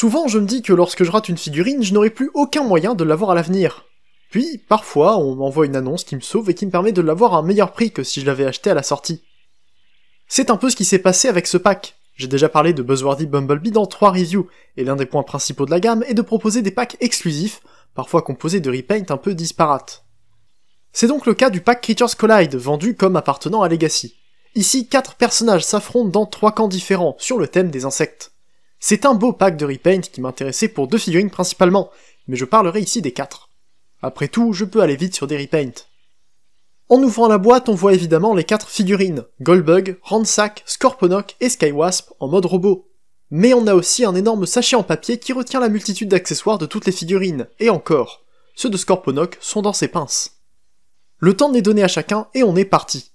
Souvent, je me dis que lorsque je rate une figurine, je n'aurai plus aucun moyen de l'avoir à l'avenir. Puis, parfois, on m'envoie une annonce qui me sauve et qui me permet de l'avoir à un meilleur prix que si je l'avais acheté à la sortie. C'est un peu ce qui s'est passé avec ce pack. J'ai déjà parlé de Buzzworthy Bumblebee dans trois reviews, et l'un des points principaux de la gamme est de proposer des packs exclusifs, parfois composés de repaints un peu disparates. C'est donc le cas du pack Creatures Collide, vendu comme appartenant à Legacy. Ici, quatre personnages s'affrontent dans trois camps différents, sur le thème des insectes. C'est un beau pack de repaint qui m'intéressait pour deux figurines principalement, mais je parlerai ici des quatre. Après tout, je peux aller vite sur des repaints. En ouvrant la boîte, on voit évidemment les quatre figurines, Goldbug, Ransack, Scorponok et Skywasp en mode robot. Mais on a aussi un énorme sachet en papier qui retient la multitude d'accessoires de toutes les figurines, et encore, ceux de Scorponok sont dans ses pinces. Le temps n'est donné à chacun et on est parti.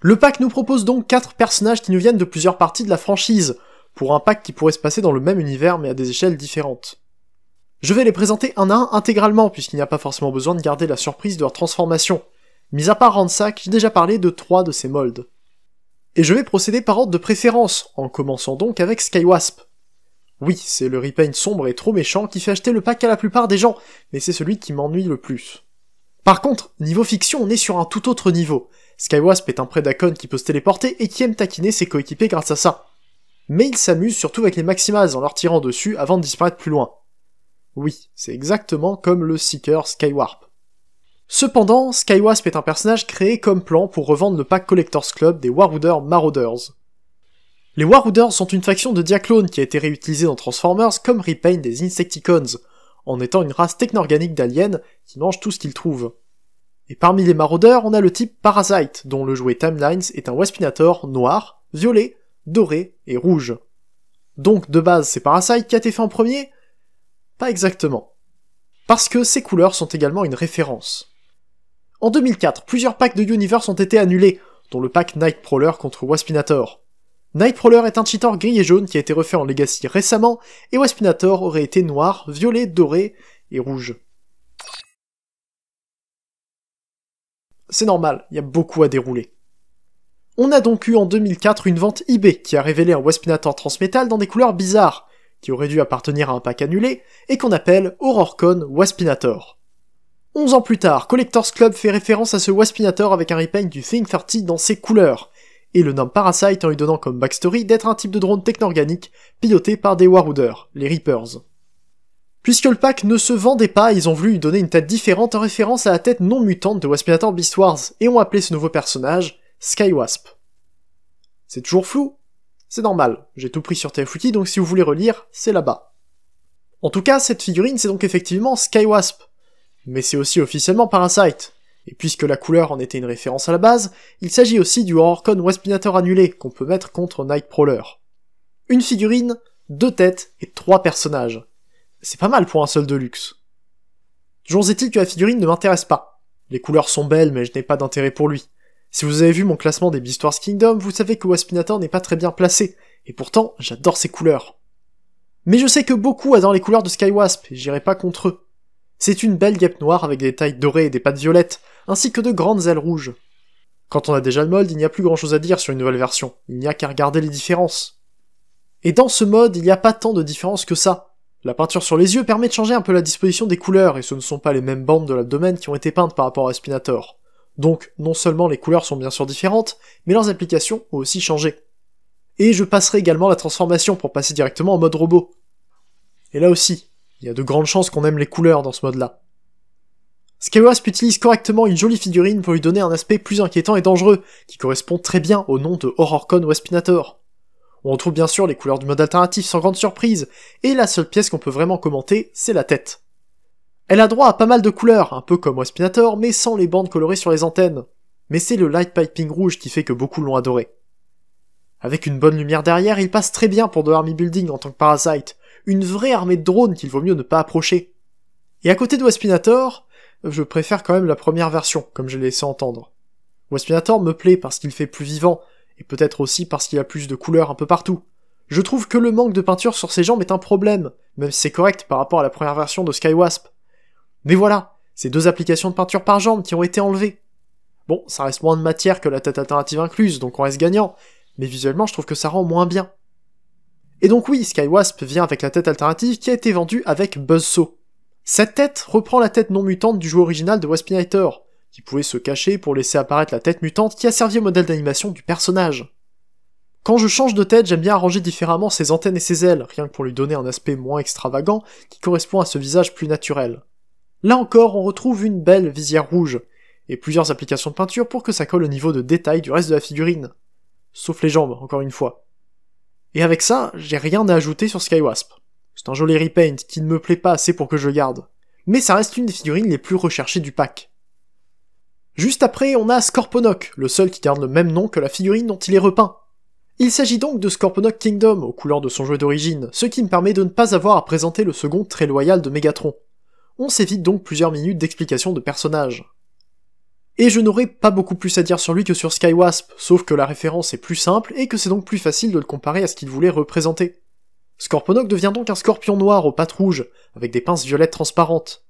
Le pack nous propose donc quatre personnages qui nous viennent de plusieurs parties de la franchise, pour un pack qui pourrait se passer dans le même univers mais à des échelles différentes. Je vais les présenter un à un intégralement puisqu'il n'y a pas forcément besoin de garder la surprise de leur transformation, mis à part Ransack, j'ai déjà parlé de trois de ces molds. Et je vais procéder par ordre de préférence, en commençant donc avec Skywasp. Oui, c'est le repaint sombre et trop méchant qui fait acheter le pack à la plupart des gens, mais c'est celui qui m'ennuie le plus. Par contre, niveau fiction, on est sur un tout autre niveau. Skywasp est un prédacon qui peut se téléporter et qui aime taquiner ses coéquipés grâce à ça mais ils s'amusent surtout avec les Maximas en leur tirant dessus avant de disparaître plus loin. Oui, c'est exactement comme le Seeker Skywarp. Cependant, Skywasp est un personnage créé comme plan pour revendre le pack Collectors Club des Warwooders Marauders. Les Warrooders sont une faction de diaclones qui a été réutilisée dans Transformers comme repaint des Insecticons, en étant une race technorganique d'aliens qui mange tout ce qu'ils trouvent. Et parmi les Marauders, on a le type Parasite, dont le jouet Timelines est un Waspinator noir, violet, doré et rouge. Donc de base c'est Parasite qui a été fait en premier Pas exactement. Parce que ces couleurs sont également une référence. En 2004, plusieurs packs de Universe ont été annulés, dont le pack Nightcrawler contre Waspinator. Nightcrawler est un cheater gris et jaune qui a été refait en Legacy récemment, et Waspinator aurait été noir, violet, doré et rouge. C'est normal, il y a beaucoup à dérouler. On a donc eu en 2004 une vente eBay qui a révélé un Waspinator Transmetal dans des couleurs bizarres, qui aurait dû appartenir à un pack annulé, et qu'on appelle Aurorcon Waspinator. 11 ans plus tard, Collectors Club fait référence à ce Waspinator avec un repaint du Thing 30 dans ses couleurs, et le nom Parasite en lui donnant comme backstory d'être un type de drone techno-organique piloté par des Warhooders, les Reapers. Puisque le pack ne se vendait pas, ils ont voulu lui donner une tête différente en référence à la tête non mutante de Waspinator Beast Wars et ont appelé ce nouveau personnage Skywasp. C'est toujours flou C'est normal, j'ai tout pris sur TFWiki, donc si vous voulez relire, c'est là-bas. En tout cas, cette figurine, c'est donc effectivement Skywasp. Mais c'est aussi officiellement Parasite. Et puisque la couleur en était une référence à la base, il s'agit aussi du Horrorcon Waspinator annulé, qu'on peut mettre contre Nightcrawler. Une figurine, deux têtes et trois personnages. C'est pas mal pour un seul de luxe. Toujours est-il que la figurine ne m'intéresse pas. Les couleurs sont belles, mais je n'ai pas d'intérêt pour lui. Si vous avez vu mon classement des Beast Wars Kingdom, vous savez que Waspinator n'est pas très bien placé, et pourtant, j'adore ses couleurs. Mais je sais que beaucoup adorent les couleurs de Skywasp, et j'irai pas contre eux. C'est une belle guêpe noire avec des tailles dorées et des pattes violettes, ainsi que de grandes ailes rouges. Quand on a déjà le mold, il n'y a plus grand chose à dire sur une nouvelle version, il n'y a qu'à regarder les différences. Et dans ce mode, il n'y a pas tant de différences que ça. La peinture sur les yeux permet de changer un peu la disposition des couleurs, et ce ne sont pas les mêmes bandes de l'abdomen qui ont été peintes par rapport à Waspinator. Donc non seulement les couleurs sont bien sûr différentes, mais leurs applications ont aussi changé. Et je passerai également la transformation pour passer directement en mode robot. Et là aussi, il y a de grandes chances qu'on aime les couleurs dans ce mode-là. Skywasp utilise correctement une jolie figurine pour lui donner un aspect plus inquiétant et dangereux, qui correspond très bien au nom de Horrorcon Wespinator. On retrouve bien sûr les couleurs du mode alternatif sans grande surprise, et la seule pièce qu'on peut vraiment commenter, c'est la tête. Elle a droit à pas mal de couleurs, un peu comme Waspinator, mais sans les bandes colorées sur les antennes. Mais c'est le light piping rouge qui fait que beaucoup l'ont adoré. Avec une bonne lumière derrière, il passe très bien pour de l'army building en tant que parasite, une vraie armée de drones qu'il vaut mieux ne pas approcher. Et à côté de Waspinator, je préfère quand même la première version, comme je l'ai laissé entendre. Waspinator me plaît parce qu'il fait plus vivant, et peut-être aussi parce qu'il a plus de couleurs un peu partout. Je trouve que le manque de peinture sur ses jambes est un problème, même si c'est correct par rapport à la première version de Skywasp. Mais voilà, ces deux applications de peinture par jambe qui ont été enlevées. Bon, ça reste moins de matière que la tête alternative incluse, donc on reste gagnant, mais visuellement je trouve que ça rend moins bien. Et donc oui, Skywasp vient avec la tête alternative qui a été vendue avec Buzzsaw. Cette tête reprend la tête non mutante du jeu original de Waspinator, qui pouvait se cacher pour laisser apparaître la tête mutante qui a servi au modèle d'animation du personnage. Quand je change de tête, j'aime bien arranger différemment ses antennes et ses ailes, rien que pour lui donner un aspect moins extravagant qui correspond à ce visage plus naturel. Là encore, on retrouve une belle visière rouge, et plusieurs applications de peinture pour que ça colle au niveau de détail du reste de la figurine. Sauf les jambes, encore une fois. Et avec ça, j'ai rien à ajouter sur Skywasp. C'est un joli repaint qui ne me plaît pas assez pour que je garde. Mais ça reste une des figurines les plus recherchées du pack. Juste après, on a Scorponok, le seul qui garde le même nom que la figurine dont il est repeint. Il s'agit donc de Scorponok Kingdom, aux couleurs de son jeu d'origine, ce qui me permet de ne pas avoir à présenter le second très loyal de Megatron on s'évite donc plusieurs minutes d'explication de personnages. Et je n'aurais pas beaucoup plus à dire sur lui que sur Skywasp, sauf que la référence est plus simple et que c'est donc plus facile de le comparer à ce qu'il voulait représenter. Scorponok devient donc un scorpion noir aux pattes rouges, avec des pinces violettes transparentes.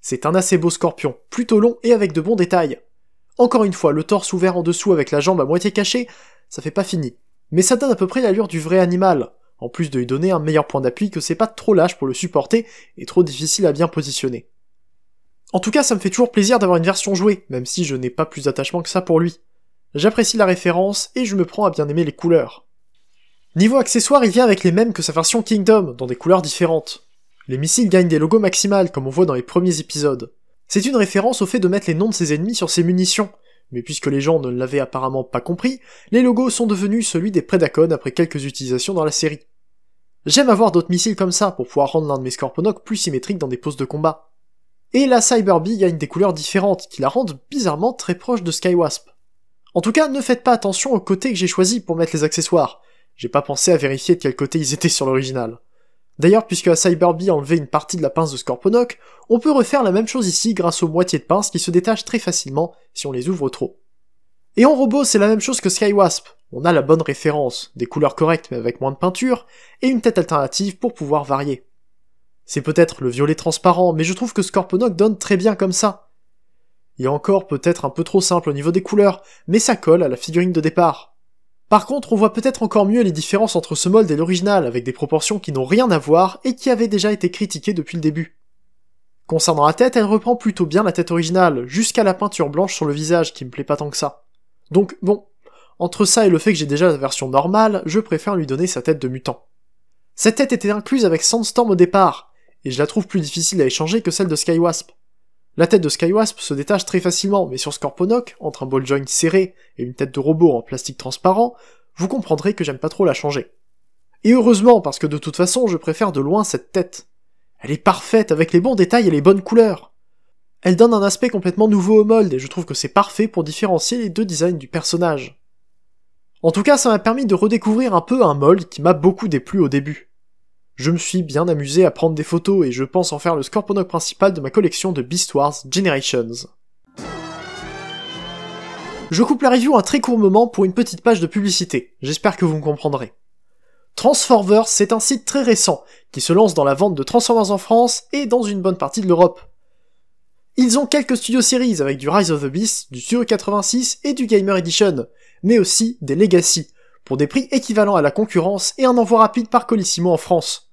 C'est un assez beau scorpion, plutôt long et avec de bons détails. Encore une fois, le torse ouvert en dessous avec la jambe à moitié cachée, ça fait pas fini. Mais ça donne à peu près l'allure du vrai animal, en plus de lui donner un meilleur point d'appui que c'est pas trop lâche pour le supporter et trop difficile à bien positionner. En tout cas, ça me fait toujours plaisir d'avoir une version jouée, même si je n'ai pas plus d'attachement que ça pour lui. J'apprécie la référence et je me prends à bien aimer les couleurs. Niveau accessoires, il vient avec les mêmes que sa version Kingdom, dans des couleurs différentes. Les missiles gagnent des logos maximales, comme on voit dans les premiers épisodes. C'est une référence au fait de mettre les noms de ses ennemis sur ses munitions, mais puisque les gens ne l'avaient apparemment pas compris, les logos sont devenus celui des Predacons après quelques utilisations dans la série. J'aime avoir d'autres missiles comme ça pour pouvoir rendre l'un de mes Scorponok plus symétrique dans des poses de combat. Et la Cyberbee a gagne des couleurs différentes qui la rendent bizarrement très proche de Skywasp. En tout cas, ne faites pas attention au côté que j'ai choisi pour mettre les accessoires. J'ai pas pensé à vérifier de quel côté ils étaient sur l'original. D'ailleurs, puisque la Cyberbee Bee a enlevé une partie de la pince de Scorponok, on peut refaire la même chose ici grâce aux moitiés de pince qui se détachent très facilement si on les ouvre trop. Et en robot, c'est la même chose que Skywasp. On a la bonne référence, des couleurs correctes mais avec moins de peinture, et une tête alternative pour pouvoir varier. C'est peut-être le violet transparent, mais je trouve que Scorponok donne très bien comme ça. Il est encore peut-être un peu trop simple au niveau des couleurs, mais ça colle à la figurine de départ. Par contre, on voit peut-être encore mieux les différences entre ce mold et l'original, avec des proportions qui n'ont rien à voir et qui avaient déjà été critiquées depuis le début. Concernant la tête, elle reprend plutôt bien la tête originale, jusqu'à la peinture blanche sur le visage qui me plaît pas tant que ça. Donc bon, entre ça et le fait que j'ai déjà la version normale, je préfère lui donner sa tête de mutant. Cette tête était incluse avec Sandstorm au départ, et je la trouve plus difficile à échanger que celle de Skywasp. La tête de Skywasp se détache très facilement, mais sur Scorponok, entre un ball joint serré et une tête de robot en plastique transparent, vous comprendrez que j'aime pas trop la changer. Et heureusement, parce que de toute façon, je préfère de loin cette tête. Elle est parfaite, avec les bons détails et les bonnes couleurs. Elle donne un aspect complètement nouveau au mold, et je trouve que c'est parfait pour différencier les deux designs du personnage. En tout cas, ça m'a permis de redécouvrir un peu un mold qui m'a beaucoup déplu au début. Je me suis bien amusé à prendre des photos et je pense en faire le scorponok principal de ma collection de Beast Wars Generations. Je coupe la review un très court moment pour une petite page de publicité, j'espère que vous me comprendrez. Transformers, c'est un site très récent, qui se lance dans la vente de Transformers en France et dans une bonne partie de l'Europe. Ils ont quelques studios séries avec du Rise of the Beast, du Studio 86 et du Gamer Edition, mais aussi des Legacy, pour des prix équivalents à la concurrence et un envoi rapide par Colissimo en France.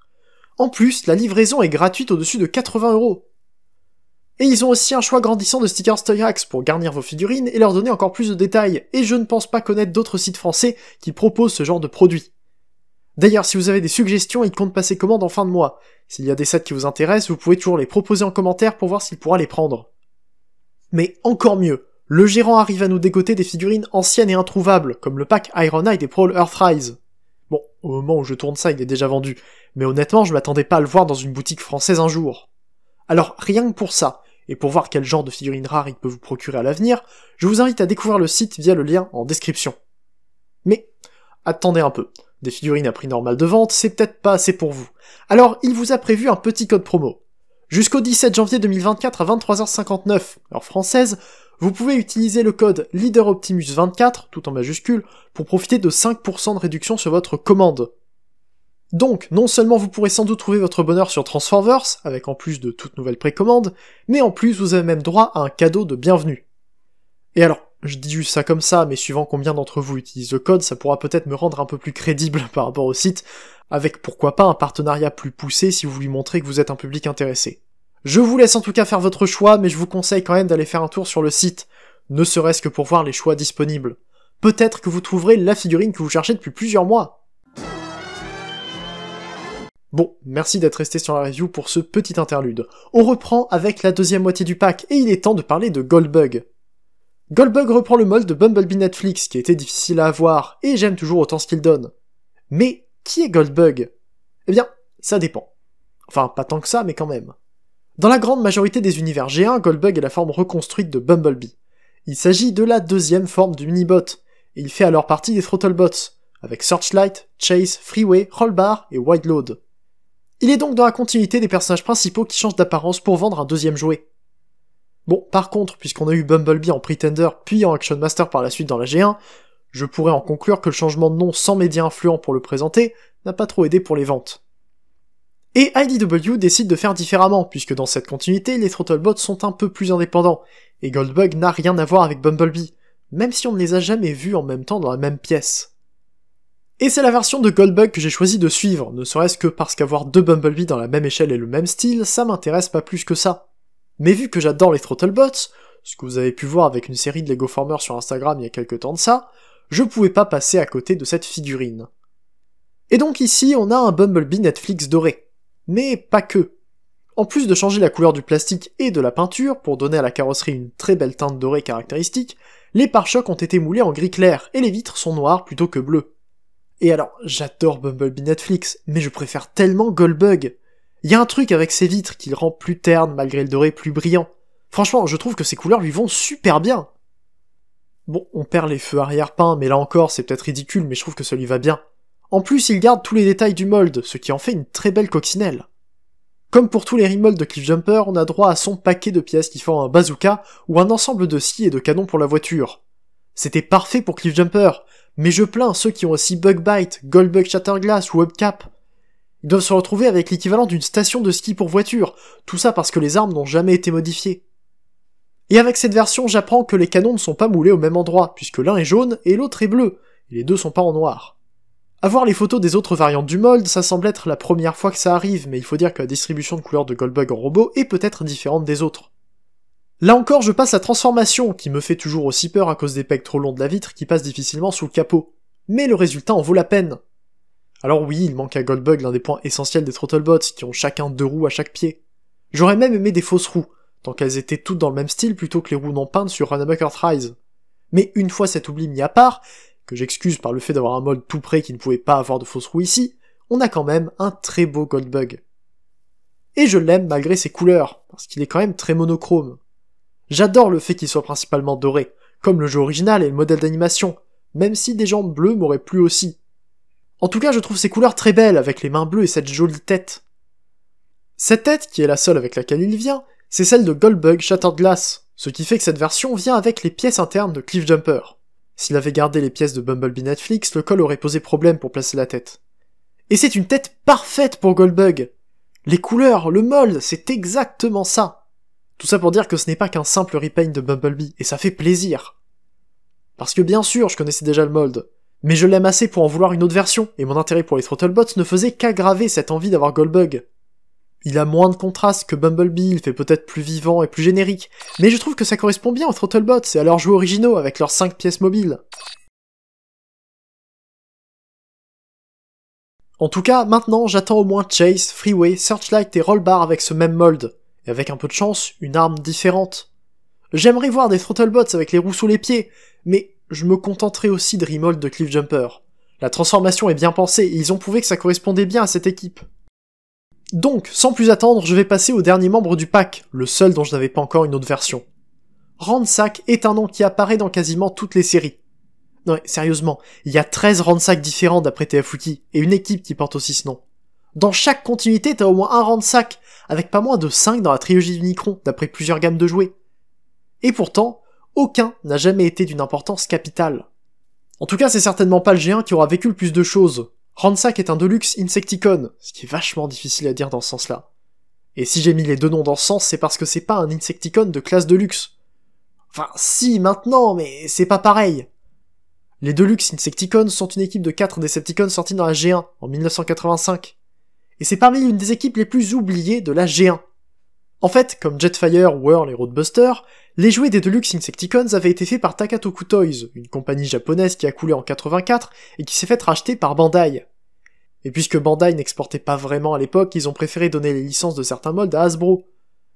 En plus, la livraison est gratuite au-dessus de 80 euros. Et ils ont aussi un choix grandissant de stickers Toy pour garnir vos figurines et leur donner encore plus de détails, et je ne pense pas connaître d'autres sites français qui proposent ce genre de produits. D'ailleurs, si vous avez des suggestions, ils comptent passer commande en fin de mois. S'il y a des sets qui vous intéressent, vous pouvez toujours les proposer en commentaire pour voir s'il pourra les prendre. Mais encore mieux, le gérant arrive à nous dégoter des figurines anciennes et introuvables, comme le pack Iron eye et Prowl Earthrise. Bon, au moment où je tourne ça, il est déjà vendu, mais honnêtement, je m'attendais pas à le voir dans une boutique française un jour. Alors, rien que pour ça, et pour voir quel genre de figurines rares il peut vous procurer à l'avenir, je vous invite à découvrir le site via le lien en description. Mais, attendez un peu. Des figurines à prix normal de vente, c'est peut-être pas assez pour vous. Alors, il vous a prévu un petit code promo. Jusqu'au 17 janvier 2024 à 23h59, heure française, vous pouvez utiliser le code LEADEROPTIMUS24, tout en majuscule, pour profiter de 5% de réduction sur votre commande. Donc, non seulement vous pourrez sans doute trouver votre bonheur sur Transformers, avec en plus de toute nouvelle précommande, mais en plus vous avez même droit à un cadeau de bienvenue. Et alors, je dis juste ça comme ça, mais suivant combien d'entre vous utilisent le code, ça pourra peut-être me rendre un peu plus crédible par rapport au site, avec pourquoi pas un partenariat plus poussé si vous lui montrez que vous êtes un public intéressé. Je vous laisse en tout cas faire votre choix, mais je vous conseille quand même d'aller faire un tour sur le site, ne serait-ce que pour voir les choix disponibles. Peut-être que vous trouverez la figurine que vous cherchez depuis plusieurs mois. Bon, merci d'être resté sur la review pour ce petit interlude. On reprend avec la deuxième moitié du pack, et il est temps de parler de Goldbug. Goldbug reprend le mold de Bumblebee Netflix, qui était difficile à avoir, et j'aime toujours autant ce qu'il donne. Mais qui est Goldbug Eh bien, ça dépend. Enfin, pas tant que ça, mais quand même. Dans la grande majorité des univers G1, Goldbug est la forme reconstruite de Bumblebee. Il s'agit de la deuxième forme du Minibot, et il fait alors partie des Throttlebots, avec Searchlight, Chase, Freeway, Rollbar et Wide Il est donc dans la continuité des personnages principaux qui changent d'apparence pour vendre un deuxième jouet. Bon, par contre, puisqu'on a eu Bumblebee en Pretender puis en Action Master par la suite dans la G1, je pourrais en conclure que le changement de nom sans médias influents pour le présenter n'a pas trop aidé pour les ventes. Et IDW décide de faire différemment, puisque dans cette continuité, les Throttlebots sont un peu plus indépendants, et Goldbug n'a rien à voir avec Bumblebee, même si on ne les a jamais vus en même temps dans la même pièce. Et c'est la version de Goldbug que j'ai choisi de suivre, ne serait-ce que parce qu'avoir deux Bumblebee dans la même échelle et le même style, ça m'intéresse pas plus que ça. Mais vu que j'adore les Throttlebots, ce que vous avez pu voir avec une série de Lego Formers sur Instagram il y a quelques temps de ça, je pouvais pas passer à côté de cette figurine. Et donc ici, on a un Bumblebee Netflix doré. Mais pas que. En plus de changer la couleur du plastique et de la peinture pour donner à la carrosserie une très belle teinte dorée caractéristique, les pare-chocs ont été moulés en gris clair et les vitres sont noires plutôt que bleues. Et alors, j'adore Bumblebee Netflix, mais je préfère tellement Goldbug. Il y a un truc avec ses vitres qui le rend plus terne malgré le doré plus brillant. Franchement, je trouve que ces couleurs lui vont super bien. Bon, on perd les feux arrière-peints, mais là encore, c'est peut-être ridicule, mais je trouve que ça lui va bien. En plus, il garde tous les détails du mold, ce qui en fait une très belle coccinelle. Comme pour tous les remolds de Jumper, on a droit à son paquet de pièces qui font un bazooka ou un ensemble de scies et de canons pour la voiture. C'était parfait pour Jumper, mais je plains ceux qui ont aussi Bug Bite, Goldbug Shatterglass ou Webcap. Ils doivent se retrouver avec l'équivalent d'une station de ski pour voiture, tout ça parce que les armes n'ont jamais été modifiées. Et avec cette version, j'apprends que les canons ne sont pas moulés au même endroit, puisque l'un est jaune et l'autre est bleu, et les deux sont pas en noir. voir les photos des autres variantes du mold, ça semble être la première fois que ça arrive, mais il faut dire que la distribution de couleurs de Goldbug en robot est peut-être différente des autres. Là encore, je passe à transformation, qui me fait toujours aussi peur à cause des pecs trop longs de la vitre qui passent difficilement sous le capot. Mais le résultat en vaut la peine. Alors oui, il manque à Goldbug l'un des points essentiels des Throttlebots, qui ont chacun deux roues à chaque pied. J'aurais même aimé des fausses roues, Tant qu'elles étaient toutes dans le même style plutôt que les roues non peintes sur Runabucker Rise. Mais une fois cet oubli mis à part, que j'excuse par le fait d'avoir un mode tout près qui ne pouvait pas avoir de fausses roues ici, on a quand même un très beau Goldbug. Et je l'aime malgré ses couleurs, parce qu'il est quand même très monochrome. J'adore le fait qu'il soit principalement doré, comme le jeu original et le modèle d'animation, même si des jambes bleues m'auraient plu aussi. En tout cas, je trouve ses couleurs très belles avec les mains bleues et cette jolie tête. Cette tête, qui est la seule avec laquelle il vient, c'est celle de Goldbug Shattered Glass, ce qui fait que cette version vient avec les pièces internes de Cliffjumper. S'il avait gardé les pièces de Bumblebee Netflix, le col aurait posé problème pour placer la tête. Et c'est une tête parfaite pour Goldbug Les couleurs, le mold, c'est exactement ça Tout ça pour dire que ce n'est pas qu'un simple repaint de Bumblebee, et ça fait plaisir Parce que bien sûr, je connaissais déjà le mold, mais je l'aime assez pour en vouloir une autre version, et mon intérêt pour les Throttlebots ne faisait qu'aggraver cette envie d'avoir Goldbug il a moins de contraste que Bumblebee, il fait peut-être plus vivant et plus générique, mais je trouve que ça correspond bien aux Throttlebots et à leurs jeux originaux avec leurs 5 pièces mobiles. En tout cas, maintenant, j'attends au moins Chase, Freeway, Searchlight et Rollbar avec ce même mold, et avec un peu de chance, une arme différente. J'aimerais voir des Throttlebots avec les roues sous les pieds, mais je me contenterai aussi de Remold de Cliffjumper. La transformation est bien pensée, et ils ont prouvé que ça correspondait bien à cette équipe. Donc, sans plus attendre, je vais passer au dernier membre du pack, le seul dont je n'avais pas encore une autre version. Ransack est un nom qui apparaît dans quasiment toutes les séries. Non, mais sérieusement, il y a 13 Ransack différents d'après TFWiki, et une équipe qui porte aussi ce nom. Dans chaque continuité, t'as au moins un Ransack, avec pas moins de 5 dans la trilogie d'Unicron, d'après plusieurs gammes de jouets. Et pourtant, aucun n'a jamais été d'une importance capitale. En tout cas, c'est certainement pas le géant qui aura vécu le plus de choses, Ransack est un Deluxe Insecticon, ce qui est vachement difficile à dire dans ce sens-là. Et si j'ai mis les deux noms dans ce sens, c'est parce que c'est pas un Insecticon de classe Deluxe. Enfin, si, maintenant, mais c'est pas pareil. Les Deluxe Insecticons sont une équipe de 4 Decepticons sortis dans la G1 en 1985. Et c'est parmi une des équipes les plus oubliées de la G1. En fait, comme Jetfire, Whirl et Roadbuster, les jouets des Deluxe Insecticons avaient été faits par Takatoku Toys, une compagnie japonaise qui a coulé en 84 et qui s'est faite racheter par Bandai. Et puisque Bandai n'exportait pas vraiment à l'époque, ils ont préféré donner les licences de certains moldes à Hasbro.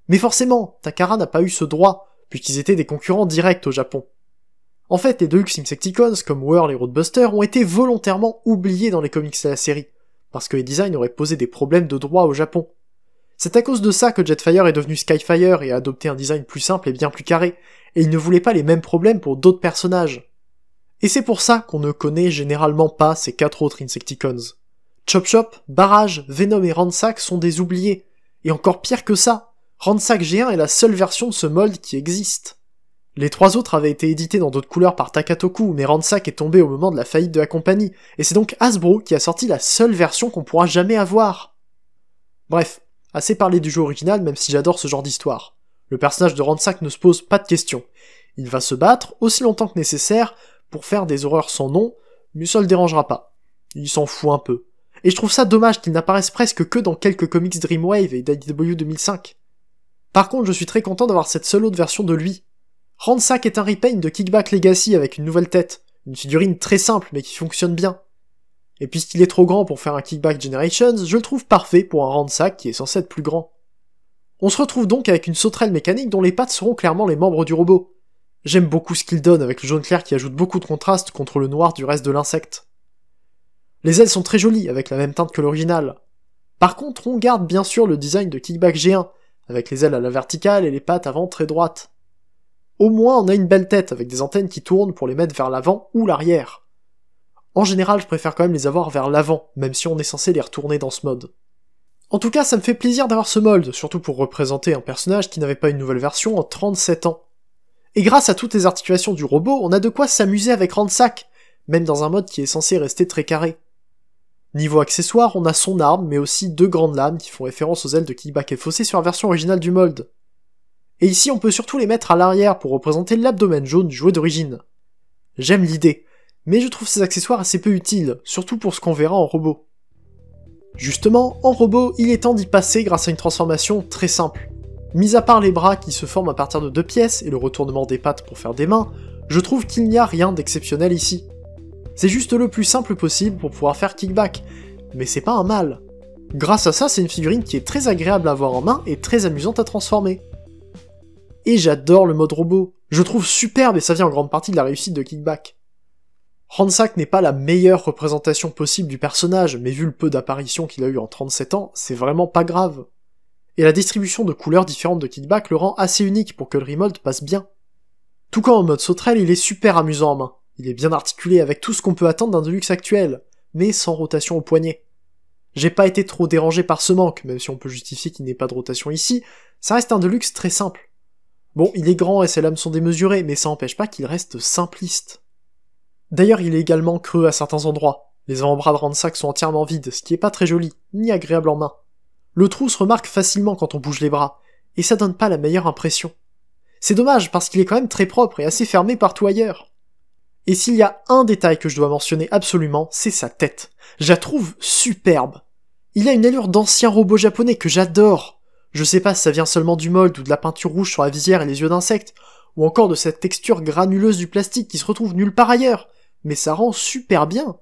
Mais forcément, Takara n'a pas eu ce droit, puisqu'ils étaient des concurrents directs au Japon. En fait, les Deluxe Insecticons, comme Whirl et Roadbuster, ont été volontairement oubliés dans les comics de la série, parce que les designs auraient posé des problèmes de droit au Japon. C'est à cause de ça que Jetfire est devenu Skyfire et a adopté un design plus simple et bien plus carré, et il ne voulait pas les mêmes problèmes pour d'autres personnages. Et c'est pour ça qu'on ne connaît généralement pas ces quatre autres Insecticons. Chop Chop, Barrage, Venom et Ransack sont des oubliés. Et encore pire que ça, Ransack G1 est la seule version de ce mold qui existe. Les trois autres avaient été édités dans d'autres couleurs par Takatoku, mais Ransack est tombé au moment de la faillite de la compagnie, et c'est donc Hasbro qui a sorti la seule version qu'on pourra jamais avoir. Bref, Assez parlé du jeu original, même si j'adore ce genre d'histoire. Le personnage de Ransack ne se pose pas de questions. Il va se battre aussi longtemps que nécessaire pour faire des horreurs sans nom, mais ça le dérangera pas. Il s'en fout un peu. Et je trouve ça dommage qu'il n'apparaisse presque que dans quelques comics Dreamwave et d'IDW 2005. Par contre, je suis très content d'avoir cette seule autre version de lui. Ransack est un repaint de Kickback Legacy avec une nouvelle tête, une figurine très simple mais qui fonctionne bien. Et puisqu'il est trop grand pour faire un Kickback Generations, je le trouve parfait pour un sac qui est censé être plus grand. On se retrouve donc avec une sauterelle mécanique dont les pattes seront clairement les membres du robot. J'aime beaucoup ce qu'il donne avec le jaune clair qui ajoute beaucoup de contraste contre le noir du reste de l'insecte. Les ailes sont très jolies avec la même teinte que l'original. Par contre, on garde bien sûr le design de Kickback G1 avec les ailes à la verticale et les pattes avant très droites. Au moins, on a une belle tête avec des antennes qui tournent pour les mettre vers l'avant ou l'arrière. En général, je préfère quand même les avoir vers l'avant, même si on est censé les retourner dans ce mode. En tout cas, ça me fait plaisir d'avoir ce mold, surtout pour représenter un personnage qui n'avait pas une nouvelle version en 37 ans. Et grâce à toutes les articulations du robot, on a de quoi s'amuser avec Ransack, même dans un mode qui est censé rester très carré. Niveau accessoire, on a son arme, mais aussi deux grandes lames qui font référence aux ailes de Killback et Fossé sur la version originale du mold. Et ici, on peut surtout les mettre à l'arrière pour représenter l'abdomen jaune du jouet d'origine. J'aime l'idée, mais je trouve ces accessoires assez peu utiles, surtout pour ce qu'on verra en robot. Justement, en robot, il est temps d'y passer grâce à une transformation très simple. Mis à part les bras qui se forment à partir de deux pièces et le retournement des pattes pour faire des mains, je trouve qu'il n'y a rien d'exceptionnel ici. C'est juste le plus simple possible pour pouvoir faire kickback, mais c'est pas un mal. Grâce à ça, c'est une figurine qui est très agréable à avoir en main et très amusante à transformer. Et j'adore le mode robot, je trouve superbe et ça vient en grande partie de la réussite de kickback. Ransack n'est pas la meilleure représentation possible du personnage, mais vu le peu d'apparitions qu'il a eu en 37 ans, c'est vraiment pas grave. Et la distribution de couleurs différentes de Kidback le rend assez unique pour que le remold passe bien. Tout comme en mode sauterelle, il est super amusant en main. Il est bien articulé avec tout ce qu'on peut attendre d'un Deluxe actuel, mais sans rotation au poignet. J'ai pas été trop dérangé par ce manque, même si on peut justifier qu'il n'y pas de rotation ici, ça reste un Deluxe très simple. Bon, il est grand et ses lames sont démesurées, mais ça n'empêche pas qu'il reste simpliste. D'ailleurs, il est également creux à certains endroits. Les avant-bras de Ransac sont entièrement vides, ce qui n'est pas très joli, ni agréable en main. Le trou se remarque facilement quand on bouge les bras, et ça donne pas la meilleure impression. C'est dommage parce qu'il est quand même très propre et assez fermé partout ailleurs. Et s'il y a un détail que je dois mentionner absolument, c'est sa tête. Je la trouve superbe. Il a une allure d'ancien robot japonais que j'adore. Je sais pas si ça vient seulement du mold ou de la peinture rouge sur la visière et les yeux d'insectes, ou encore de cette texture granuleuse du plastique qui se retrouve nulle part ailleurs, mais ça rend super bien.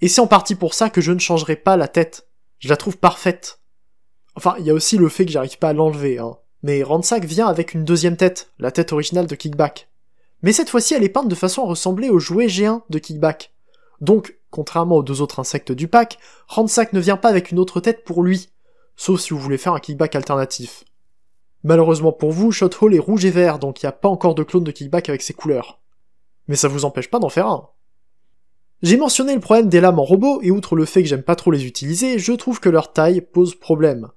Et c'est en partie pour ça que je ne changerai pas la tête. Je la trouve parfaite. Enfin, il y a aussi le fait que j'arrive pas à l'enlever, hein. Mais Ransack vient avec une deuxième tête, la tête originale de Kickback. Mais cette fois-ci, elle est peinte de façon à ressembler au jouet géant de Kickback. Donc, contrairement aux deux autres insectes du pack, Ransack ne vient pas avec une autre tête pour lui. Sauf si vous voulez faire un Kickback alternatif. Malheureusement pour vous, Shot Hole est rouge et vert, donc il n'y a pas encore de clone de Kickback avec ses couleurs mais ça vous empêche pas d'en faire un. J'ai mentionné le problème des lames en robot, et outre le fait que j'aime pas trop les utiliser, je trouve que leur taille pose problème.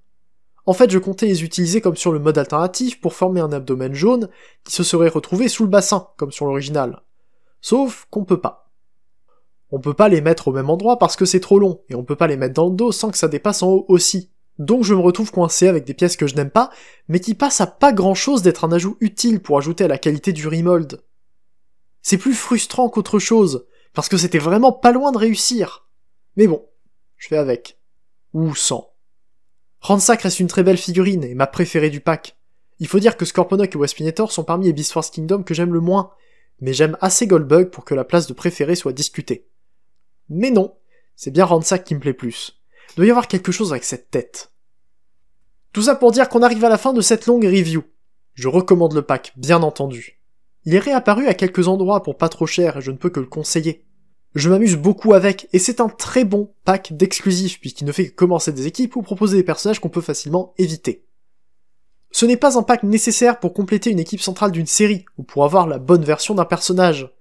En fait, je comptais les utiliser comme sur le mode alternatif pour former un abdomen jaune qui se serait retrouvé sous le bassin, comme sur l'original. Sauf qu'on peut pas. On peut pas les mettre au même endroit parce que c'est trop long, et on peut pas les mettre dans le dos sans que ça dépasse en haut aussi. Donc je me retrouve coincé avec des pièces que je n'aime pas, mais qui passent à pas grand chose d'être un ajout utile pour ajouter à la qualité du remold. C'est plus frustrant qu'autre chose, parce que c'était vraiment pas loin de réussir. Mais bon, je fais avec. Ou sans. Ransack reste une très belle figurine, et ma préférée du pack. Il faut dire que Scorponok et Waspinator sont parmi les Beast Wars Kingdom que j'aime le moins, mais j'aime assez Goldbug pour que la place de préféré soit discutée. Mais non, c'est bien Ransack qui me plaît plus. doit y avoir quelque chose avec cette tête. Tout ça pour dire qu'on arrive à la fin de cette longue review. Je recommande le pack, bien entendu. Il est réapparu à quelques endroits pour pas trop cher et je ne peux que le conseiller. Je m'amuse beaucoup avec, et c'est un très bon pack d'exclusifs, puisqu'il ne fait que commencer des équipes ou proposer des personnages qu'on peut facilement éviter. Ce n'est pas un pack nécessaire pour compléter une équipe centrale d'une série, ou pour avoir la bonne version d'un personnage.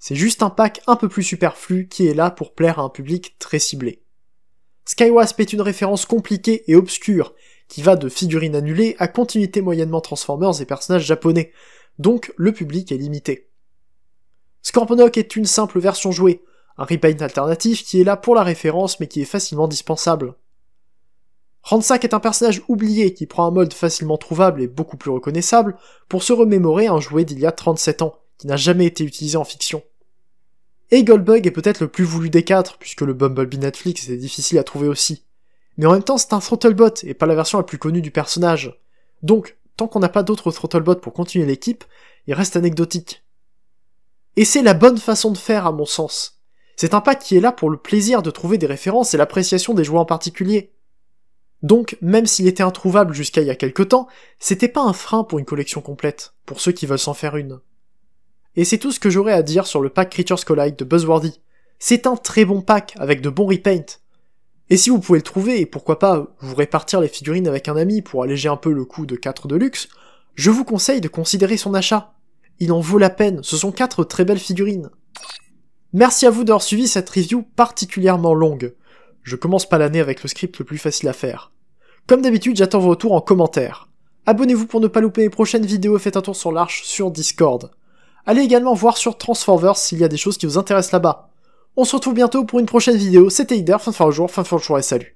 C'est juste un pack un peu plus superflu qui est là pour plaire à un public très ciblé. Skywasp est une référence compliquée et obscure, qui va de figurines annulées à continuité moyennement Transformers et personnages japonais, donc le public est limité. Scorponok est une simple version jouée, un repaint alternatif qui est là pour la référence mais qui est facilement dispensable. Ransack est un personnage oublié qui prend un mode facilement trouvable et beaucoup plus reconnaissable pour se remémorer un jouet d'il y a 37 ans, qui n'a jamais été utilisé en fiction. Et est peut-être le plus voulu des quatre, puisque le Bumblebee Netflix est difficile à trouver aussi. Mais en même temps, c'est un Throttlebot, et pas la version la plus connue du personnage. Donc, tant qu'on n'a pas d'autres throttlebots pour continuer l'équipe, il reste anecdotique. Et c'est la bonne façon de faire à mon sens. C'est un pack qui est là pour le plaisir de trouver des références et l'appréciation des joueurs en particulier. Donc, même s'il était introuvable jusqu'à il y a quelque temps, c'était pas un frein pour une collection complète, pour ceux qui veulent s'en faire une. Et c'est tout ce que j'aurais à dire sur le pack Creatures Collide de Buzzworthy. C'est un très bon pack avec de bons repaints, et si vous pouvez le trouver, et pourquoi pas vous répartir les figurines avec un ami pour alléger un peu le coût de 4 de luxe, je vous conseille de considérer son achat. Il en vaut la peine, ce sont 4 très belles figurines. Merci à vous d'avoir suivi cette review particulièrement longue. Je commence pas l'année avec le script le plus facile à faire. Comme d'habitude, j'attends vos retours en commentaire. Abonnez-vous pour ne pas louper les prochaines vidéos et faites un tour sur l'Arche sur Discord. Allez également voir sur Transformers s'il y a des choses qui vous intéressent là-bas. On se retrouve bientôt pour une prochaine vidéo. C'était Ider, fin de fin de jour, fin de fin de jour et salut.